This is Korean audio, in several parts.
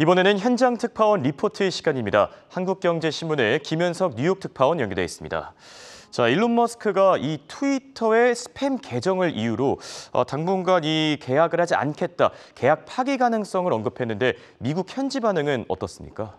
이번에는 현장 특파원 리포트 의 시간입니다. 한국경제신문의 김현석 뉴욕 특파원 연결돼 있습니다. 자, 일론 머스크가 이 트위터의 스팸 계정을 이유로 어, 당분간 이 계약을 하지 않겠다, 계약 파기 가능성을 언급했는데 미국 현지 반응은 어떻습니까?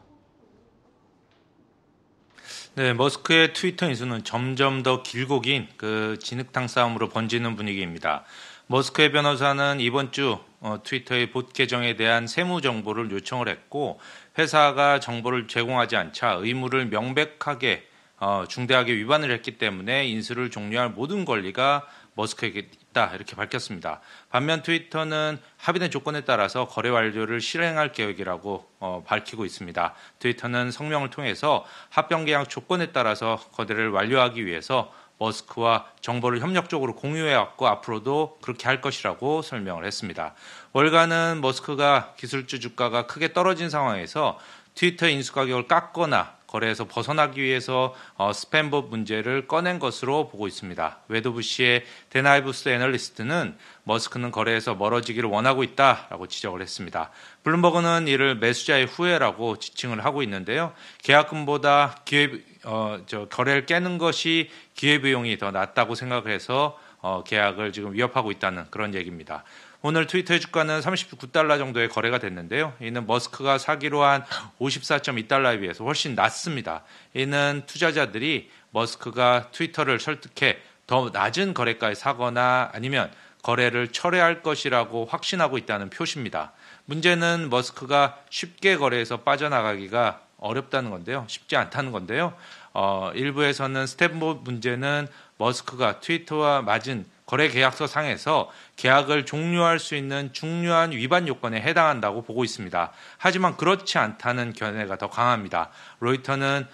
네, 머스크의 트위터 인수는 점점 더 길고 긴그 진흙탕 싸움으로 번지는 분위기입니다. 머스크의 변호사는 이번 주 어, 트위터의 봇 계정에 대한 세무 정보를 요청을 했고 회사가 정보를 제공하지 않자 의무를 명백하게 어, 중대하게 위반을 했기 때문에 인수를 종료할 모든 권리가 머스크에게 있다 이렇게 밝혔습니다. 반면 트위터는 합의된 조건에 따라서 거래 완료를 실행할 계획이라고 어, 밝히고 있습니다. 트위터는 성명을 통해서 합병 계약 조건에 따라서 거래를 완료하기 위해서 머스크와 정보를 협력적으로 공유해왔고 앞으로도 그렇게 할 것이라고 설명을 했습니다. 월간은 머스크가 기술주 주가가 크게 떨어진 상황에서 트위터 인수 가격을 깎거나 거래에서 벗어나기 위해서 어, 스팸법 문제를 꺼낸 것으로 보고 있습니다. 웨드부 씨의 데나이브스 애널리스트는 머스크는 거래에서 멀어지기를 원하고 있다라고 지적을 했습니다. 블룸버그는 이를 매수자의 후회라고 지칭을 하고 있는데요. 계약금보다 기회 어, 저 거래를 깨는 것이 기회비용이 더낮다고 생각해서 어, 계약을 지금 위협하고 있다는 그런 얘기입니다. 오늘 트위터의 주가는 39달러 정도의 거래가 됐는데요. 이는 머스크가 사기로 한 54.2달러에 비해서 훨씬 낮습니다. 이는 투자자들이 머스크가 트위터를 설득해 더 낮은 거래가에 사거나 아니면 거래를 철회할 것이라고 확신하고 있다는 표시입니다. 문제는 머스크가 쉽게 거래에서 빠져나가기가 어렵다는 건데요. 쉽지 않다는 건데요. 어, 일부에서는 스텝 문제는 머스크가 트위터와 맞은 거래 계약서 상에서 계약을 종료할 수 있는 중요한 위반 요건에 해당한다고 보고 있습니다. 하지만 그렇지 않다는 견해가 더 강합니다. 로이터는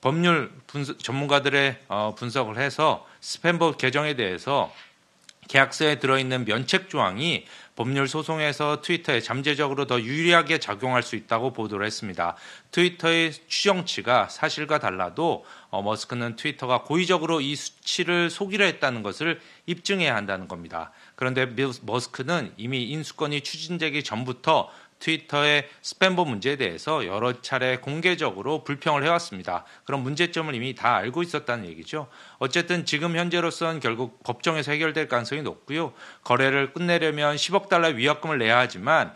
법률 분석, 전문가들의 어, 분석을 해서 스팸법 개정에 대해서 계약서에 들어있는 면책 조항이 법률 소송에서 트위터에 잠재적으로 더 유리하게 작용할 수 있다고 보도를 했습니다. 트위터의 취정치가 사실과 달라도 어, 머스크는 트위터가 고의적으로 이 수치를 속이려 했다는 것을 입증해야 한다는 겁니다. 그런데 머스크는 이미 인수권이 추진되기 전부터 트위터의 스팸보 문제에 대해서 여러 차례 공개적으로 불평을 해왔습니다. 그런 문제점을 이미 다 알고 있었다는 얘기죠. 어쨌든 지금 현재로선 결국 법정에서 해결될 가능성이 높고요. 거래를 끝내려면 10억 달러 의 위약금을 내야 하지만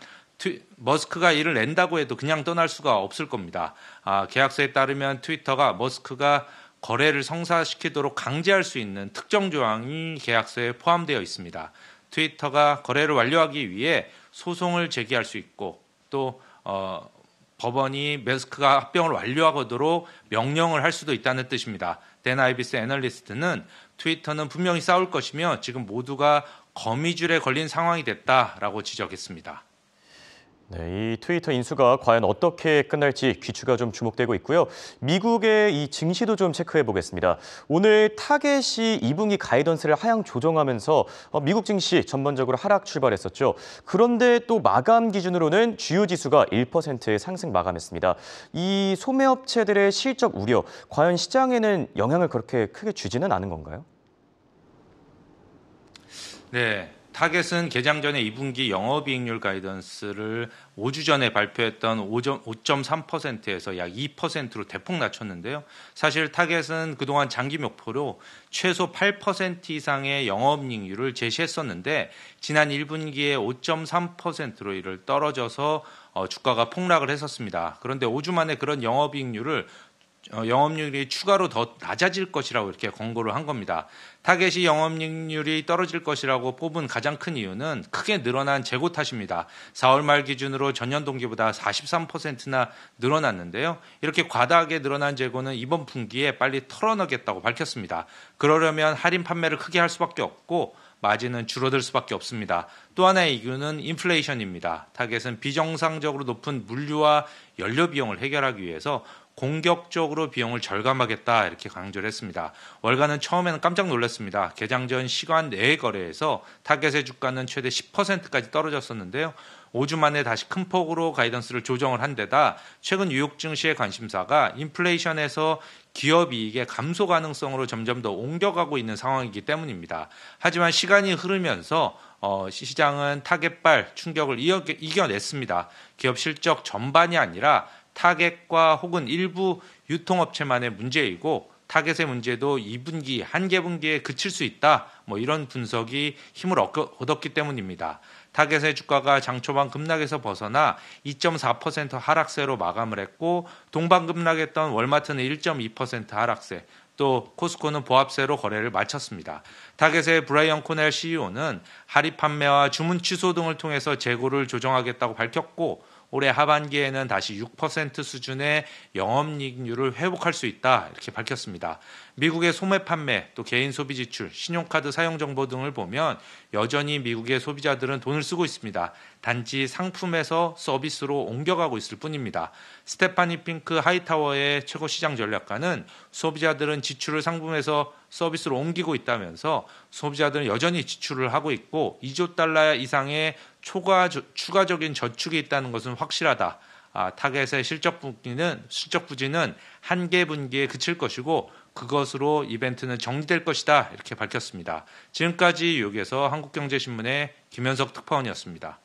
머스크가 이를 낸다고 해도 그냥 떠날 수가 없을 겁니다. 아, 계약서에 따르면 트위터가 머스크가 거래를 성사시키도록 강제할 수 있는 특정 조항이 계약서에 포함되어 있습니다. 트위터가 거래를 완료하기 위해 소송을 제기할 수 있고 또 어, 법원이 매스크가 합병을 완료하도록 명령을 할 수도 있다는 뜻입니다. 댄 아이비스 애널리스트는 트위터는 분명히 싸울 것이며 지금 모두가 거미줄에 걸린 상황이 됐다라고 지적했습니다. 네, 이 트위터 인수가 과연 어떻게 끝날지 귀추가 좀 주목되고 있고요. 미국의 이 증시도 좀 체크해 보겠습니다. 오늘 타겟이 2분기 가이던스를 하향 조정하면서 어, 미국 증시 전반적으로 하락 출발했었죠. 그런데 또 마감 기준으로는 주요 지수가 1%의 상승 마감했습니다. 이 소매업체들의 실적 우려, 과연 시장에는 영향을 그렇게 크게 주지는 않은 건가요? 네, 타겟은 개장 전에 2분기 영업이익률 가이던스를 5주 전에 발표했던 5.3%에서 약 2%로 대폭 낮췄는데요. 사실 타겟은 그동안 장기 목표로 최소 8% 이상의 영업이익률을 제시했었는데 지난 1분기에 5.3%로 이를 떨어져서 어, 주가가 폭락을 했었습니다. 그런데 5주 만에 그런 영업이익률을 어, 영업률이 추가로 더 낮아질 것이라고 이렇게 권고를 한 겁니다. 타겟이 영업률이 떨어질 것이라고 뽑은 가장 큰 이유는 크게 늘어난 재고 탓입니다. 4월 말 기준으로 전년 동기보다 43%나 늘어났는데요. 이렇게 과다하게 늘어난 재고는 이번 분기에 빨리 털어넣겠다고 밝혔습니다. 그러려면 할인 판매를 크게 할 수밖에 없고 마진은 줄어들 수밖에 없습니다. 또 하나의 이유는 인플레이션입니다. 타겟은 비정상적으로 높은 물류와 연료 비용을 해결하기 위해서 공격적으로 비용을 절감하겠다 이렇게 강조를 했습니다. 월가는 처음에는 깜짝 놀랐습니다. 개장 전 시간 내에 거래에서 타겟의 주가는 최대 10%까지 떨어졌었는데요. 5주 만에 다시 큰 폭으로 가이던스를 조정을 한 데다 최근 뉴욕 증시의 관심사가 인플레이션에서 기업 이익의 감소 가능성으로 점점 더 옮겨가고 있는 상황이기 때문입니다. 하지만 시간이 흐르면서 어, 시장은 타겟발 충격을 이겨냈습니다. 기업 실적 전반이 아니라 타겟과 혹은 일부 유통업체만의 문제이고 타겟의 문제도 2분기, 한 개분기에 그칠 수 있다. 뭐 이런 분석이 힘을 얻었기 때문입니다. 타겟의 주가가 장 초반 급락에서 벗어나 2.4% 하락세로 마감을 했고 동반 급락했던 월마트는 1.2% 하락세, 또 코스코는 보합세로 거래를 마쳤습니다. 타겟의 브라이언 코넬 CEO는 할인 판매와 주문 취소 등을 통해서 재고를 조정하겠다고 밝혔고 올해 하반기에는 다시 6% 수준의 영업이익률을 회복할 수 있다 이렇게 밝혔습니다. 미국의 소매 판매, 또 개인 소비 지출, 신용카드 사용 정보 등을 보면 여전히 미국의 소비자들은 돈을 쓰고 있습니다. 단지 상품에서 서비스로 옮겨가고 있을 뿐입니다. 스테파니 핑크 하이타워의 최고 시장 전략가는 소비자들은 지출을 상품에서 서비스로 옮기고 있다면서 소비자들은 여전히 지출을 하고 있고 2조 달러 이상의 초과 추가적인 저축이 있다는 것은 확실하다. 아, 타겟의 실적 부기는 실적 부진은 한계 분기에 그칠 것이고 그것으로 이벤트는 정리될 것이다 이렇게 밝혔습니다. 지금까지 여기에서 한국경제신문의 김현석 특파원이었습니다.